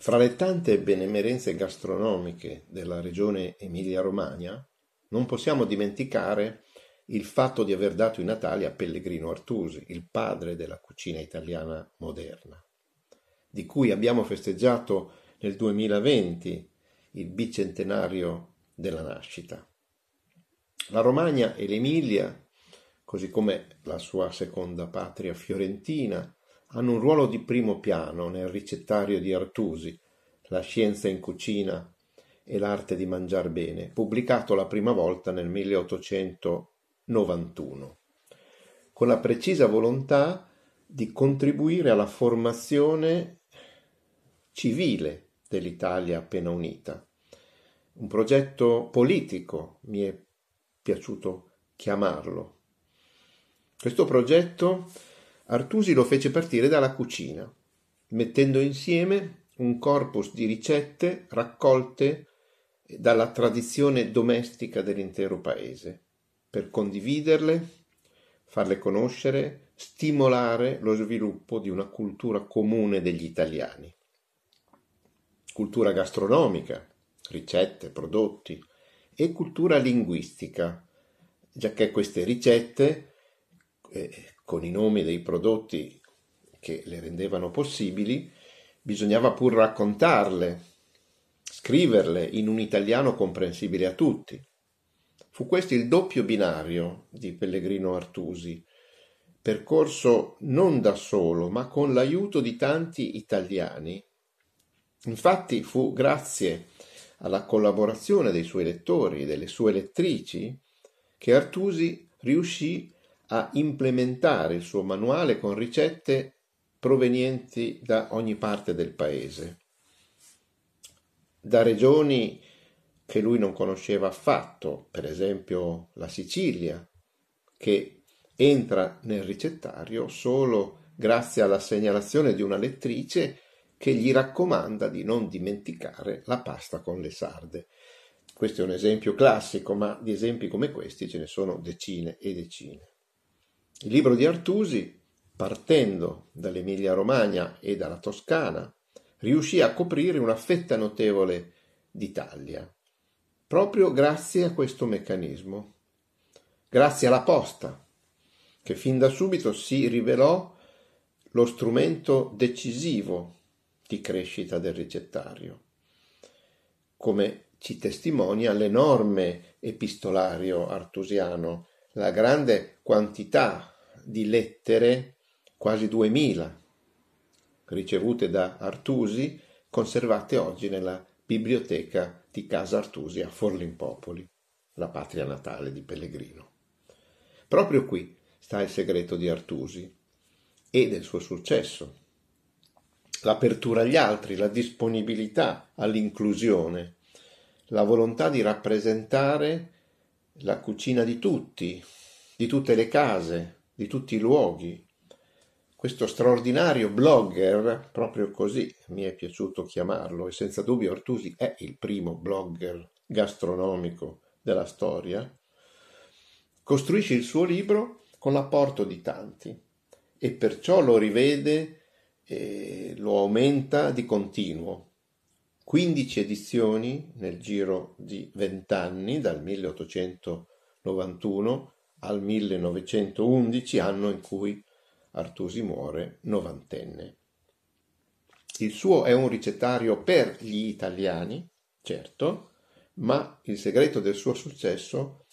Fra le tante benemerenze gastronomiche della regione Emilia-Romagna, non possiamo dimenticare il fatto di aver dato i natali a Pellegrino Artusi, il padre della cucina italiana moderna, di cui abbiamo festeggiato nel 2020 il bicentenario della nascita. La Romagna e l'Emilia, così come la sua seconda patria fiorentina, hanno un ruolo di primo piano nel ricettario di Artusi, La scienza in cucina e l'arte di mangiar bene, pubblicato la prima volta nel 1891, con la precisa volontà di contribuire alla formazione civile dell'Italia appena unita. Un progetto politico, mi è piaciuto chiamarlo. Questo progetto Artusi lo fece partire dalla cucina, mettendo insieme un corpus di ricette raccolte dalla tradizione domestica dell'intero paese, per condividerle, farle conoscere, stimolare lo sviluppo di una cultura comune degli italiani. Cultura gastronomica, ricette, prodotti e cultura linguistica, giacché queste ricette eh, con i nomi dei prodotti che le rendevano possibili, bisognava pur raccontarle, scriverle in un italiano comprensibile a tutti. Fu questo il doppio binario di Pellegrino Artusi, percorso non da solo, ma con l'aiuto di tanti italiani. Infatti fu grazie alla collaborazione dei suoi lettori e delle sue lettrici che Artusi riuscì a a implementare il suo manuale con ricette provenienti da ogni parte del paese, da regioni che lui non conosceva affatto, per esempio la Sicilia, che entra nel ricettario solo grazie alla segnalazione di una lettrice che gli raccomanda di non dimenticare la pasta con le sarde. Questo è un esempio classico, ma di esempi come questi ce ne sono decine e decine. Il libro di Artusi, partendo dall'Emilia Romagna e dalla Toscana, riuscì a coprire una fetta notevole d'Italia, proprio grazie a questo meccanismo, grazie alla posta, che fin da subito si rivelò lo strumento decisivo di crescita del ricettario, come ci testimonia l'enorme epistolario artusiano la grande quantità di lettere, quasi 2000, ricevute da Artusi, conservate oggi nella biblioteca di Casa Artusi a Forlimpopoli, la patria natale di Pellegrino. Proprio qui sta il segreto di Artusi e del suo successo. L'apertura agli altri, la disponibilità all'inclusione, la volontà di rappresentare la cucina di tutti, di tutte le case, di tutti i luoghi. Questo straordinario blogger, proprio così mi è piaciuto chiamarlo, e senza dubbio Ortusi è il primo blogger gastronomico della storia, costruisce il suo libro con l'apporto di tanti e perciò lo rivede e lo aumenta di continuo 15 edizioni nel giro di 20 anni, dal 1891 al 1911, anno in cui Artusi muore novantenne. Il suo è un ricettario per gli italiani, certo, ma il segreto del suo successo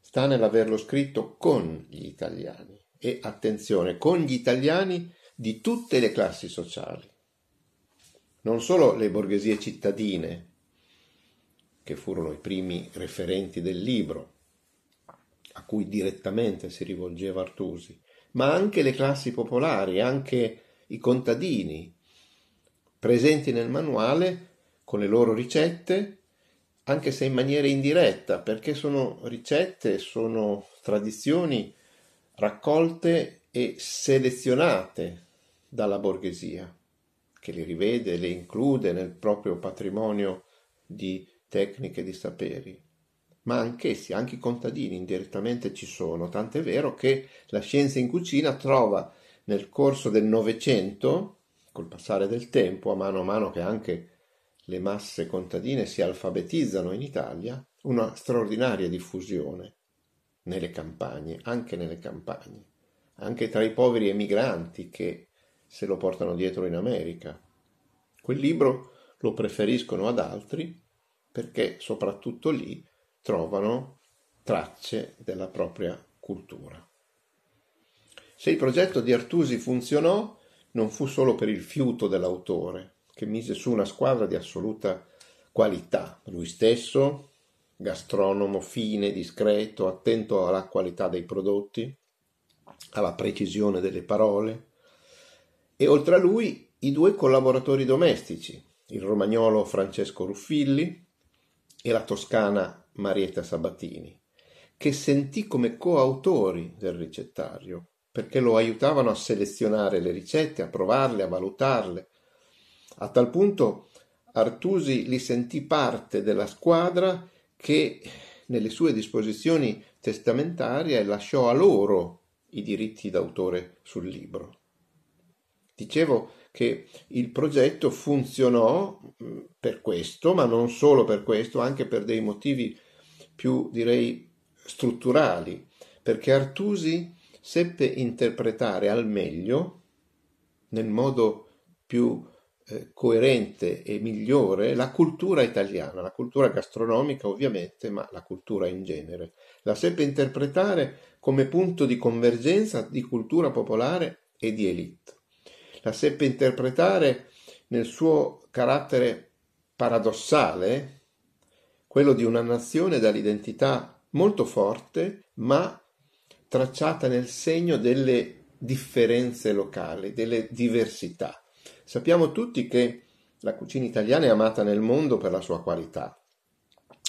sta nell'averlo scritto con gli italiani e attenzione, con gli italiani di tutte le classi sociali non solo le borghesie cittadine, che furono i primi referenti del libro, a cui direttamente si rivolgeva Artusi, ma anche le classi popolari, anche i contadini, presenti nel manuale con le loro ricette, anche se in maniera indiretta, perché sono ricette, sono tradizioni raccolte e selezionate dalla borghesia che li rivede, le include nel proprio patrimonio di tecniche, di saperi. Ma anch'essi, anche i contadini indirettamente ci sono, tant'è vero che la scienza in cucina trova nel corso del Novecento, col passare del tempo, a mano a mano che anche le masse contadine si alfabetizzano in Italia, una straordinaria diffusione nelle campagne, anche nelle campagne, anche tra i poveri emigranti che se lo portano dietro in America. Quel libro lo preferiscono ad altri perché soprattutto lì trovano tracce della propria cultura. Se il progetto di Artusi funzionò, non fu solo per il fiuto dell'autore, che mise su una squadra di assoluta qualità. Lui stesso, gastronomo fine, discreto, attento alla qualità dei prodotti, alla precisione delle parole, e oltre a lui i due collaboratori domestici, il romagnolo Francesco Ruffilli e la toscana Marietta Sabatini, che sentì come coautori del ricettario, perché lo aiutavano a selezionare le ricette, a provarle, a valutarle. A tal punto Artusi li sentì parte della squadra che nelle sue disposizioni testamentarie lasciò a loro i diritti d'autore sul libro. Dicevo che il progetto funzionò mm, per questo, ma non solo per questo, anche per dei motivi più direi strutturali, perché Artusi seppe interpretare al meglio, nel modo più eh, coerente e migliore, la cultura italiana, la cultura gastronomica ovviamente, ma la cultura in genere. La seppe interpretare come punto di convergenza di cultura popolare e di elite la seppe interpretare nel suo carattere paradossale, quello di una nazione dall'identità molto forte, ma tracciata nel segno delle differenze locali, delle diversità. Sappiamo tutti che la cucina italiana è amata nel mondo per la sua qualità,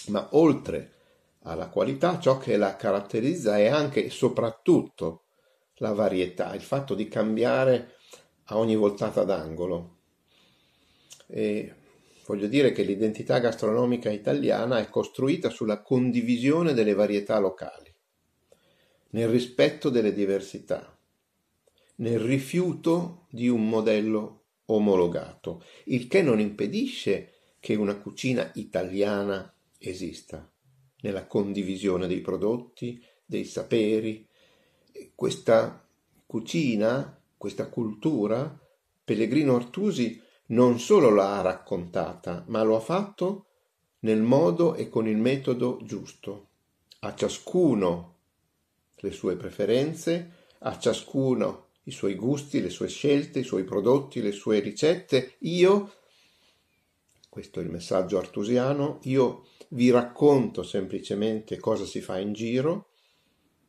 ma oltre alla qualità ciò che la caratterizza è anche e soprattutto la varietà, il fatto di cambiare a ogni voltata d'angolo. E voglio dire che l'identità gastronomica italiana è costruita sulla condivisione delle varietà locali, nel rispetto delle diversità, nel rifiuto di un modello omologato, il che non impedisce che una cucina italiana esista nella condivisione dei prodotti, dei saperi. Questa cucina questa cultura Pellegrino Artusi non solo l'ha raccontata, ma lo ha fatto nel modo e con il metodo giusto. A ciascuno le sue preferenze, a ciascuno i suoi gusti, le sue scelte, i suoi prodotti, le sue ricette. Io, questo è il messaggio artusiano, io vi racconto semplicemente cosa si fa in giro,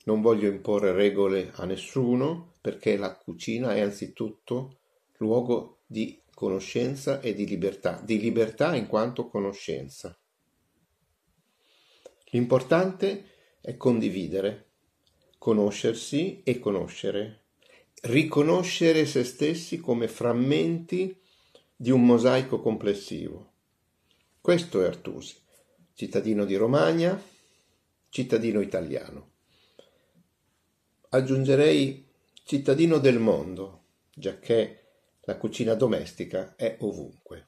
non voglio imporre regole a nessuno perché la cucina è anzitutto luogo di conoscenza e di libertà, di libertà in quanto conoscenza. L'importante è condividere, conoscersi e conoscere, riconoscere se stessi come frammenti di un mosaico complessivo. Questo è Artusi, cittadino di Romagna, cittadino italiano aggiungerei cittadino del mondo, giacché la cucina domestica è ovunque.